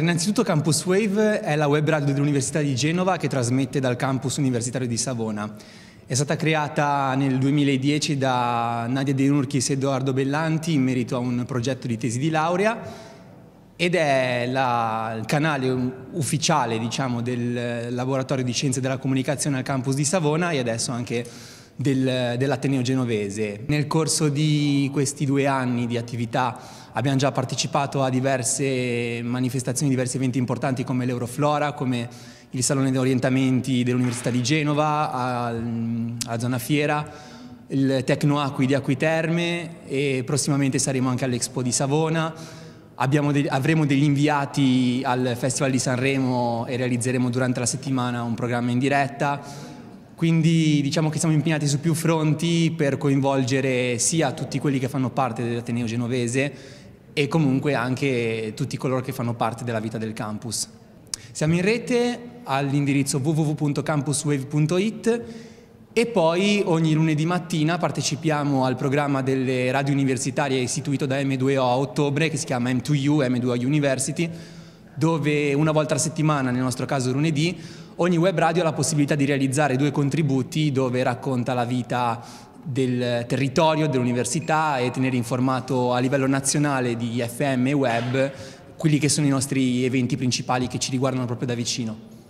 Innanzitutto Campus Wave è la web radio dell'Università di Genova che trasmette dal campus universitario di Savona. È stata creata nel 2010 da Nadia De Nurchis e Edoardo Bellanti in merito a un progetto di tesi di laurea ed è la, il canale ufficiale diciamo, del laboratorio di scienze della comunicazione al campus di Savona e adesso anche del, dell'Ateneo Genovese. Nel corso di questi due anni di attività abbiamo già partecipato a diverse manifestazioni, diversi eventi importanti come l'Euroflora, come il Salone di Orientamenti dell'Università di Genova, a, a Zona Fiera, il Tecno Acqui di Acquiterme e prossimamente saremo anche all'Expo di Savona. De avremo degli inviati al Festival di Sanremo e realizzeremo durante la settimana un programma in diretta quindi diciamo che siamo impegnati su più fronti per coinvolgere sia tutti quelli che fanno parte dell'Ateneo genovese e comunque anche tutti coloro che fanno parte della vita del campus. Siamo in rete all'indirizzo www.campuswave.it e poi ogni lunedì mattina partecipiamo al programma delle radio universitarie istituito da M2O a ottobre che si chiama M2U, M2O University, dove una volta a settimana, nel nostro caso lunedì, Ogni web radio ha la possibilità di realizzare due contributi dove racconta la vita del territorio, dell'università e tenere informato a livello nazionale di FM e web quelli che sono i nostri eventi principali che ci riguardano proprio da vicino.